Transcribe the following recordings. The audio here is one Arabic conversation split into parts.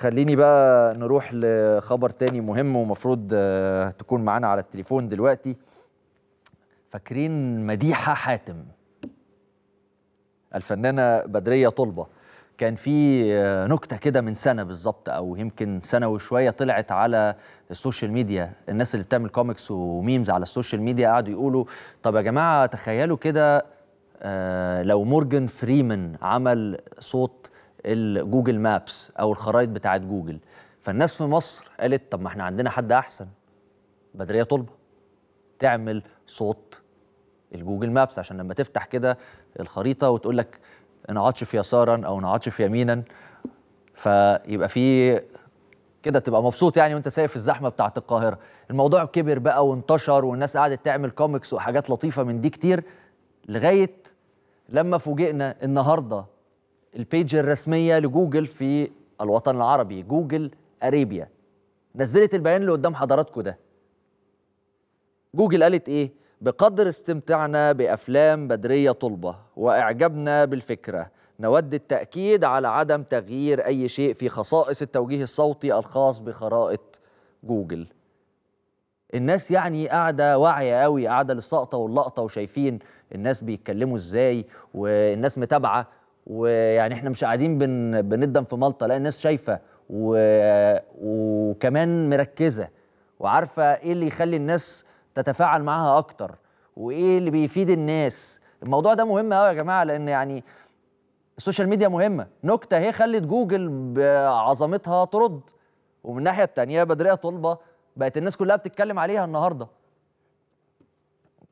خليني بقى نروح لخبر تاني مهم ومفروض آه، تكون معانا على التليفون دلوقتي فاكرين مديحة حاتم الفنانة بدرية طلبة كان في آه، نكتة كده من سنة بالظبط أو يمكن سنة وشوية طلعت على السوشيال ميديا الناس اللي بتعمل كوميكس وميمز على السوشيال ميديا قعدوا يقولوا طب يا جماعة تخيلوا كده آه، لو مورجان فريمان عمل صوت الجوجل مابس او الخرائط بتاعه جوجل فالناس في مصر قالت طب ما احنا عندنا حد احسن بدريه طلبه تعمل صوت الجوجل مابس عشان لما تفتح كده الخريطه وتقول لك في يسارا او في يمينا فيبقى في كده تبقى مبسوط يعني وانت سايق في الزحمه بتاعه القاهره الموضوع كبر بقى وانتشر والناس قعدت تعمل كوميكس وحاجات لطيفه من دي كتير لغايه لما فوجئنا النهارده البيج الرسميه لجوجل في الوطن العربي جوجل اريبيا نزلت البيان اللي قدام حضراتكم ده جوجل قالت ايه بقدر استمتاعنا بافلام بدريه طلبه واعجابنا بالفكره نود التاكيد على عدم تغيير اي شيء في خصائص التوجيه الصوتي الخاص بخرائط جوجل الناس يعني قاعده واعيه قوي قاعده للسقطه واللقطه وشايفين الناس بيتكلموا ازاي والناس متابعه ويعني احنا مش قاعدين بن بندم في مالطا لا الناس شايفه و... وكمان مركزه وعارفه ايه اللي يخلي الناس تتفاعل معاها اكتر وايه اللي بيفيد الناس الموضوع ده مهم قوي يا جماعه لان يعني السوشيال ميديا مهمه نكته هي خلت جوجل بعظمتها ترد ومن الناحيه الثانيه بدريه طلبه بقت الناس كلها بتتكلم عليها النهارده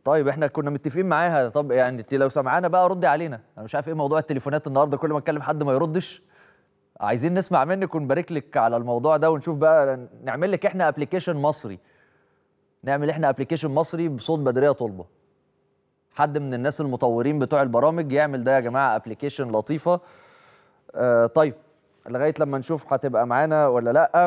طيب احنا كنا متفقين معاها طب يعني انت لو سمعانا بقى ردي علينا انا مش عارف ايه موضوع التليفونات النهارده كل ما اتكلم حد ما يردش عايزين نسمع منك ونبارك لك على الموضوع ده ونشوف بقى نعمل لك احنا ابلكيشن مصري نعمل احنا ابلكيشن مصري بصوت بدريه طلبه حد من الناس المطورين بتوع البرامج يعمل ده يا جماعه ابلكيشن لطيفه آه طيب لغايه لما نشوف هتبقى معانا ولا لا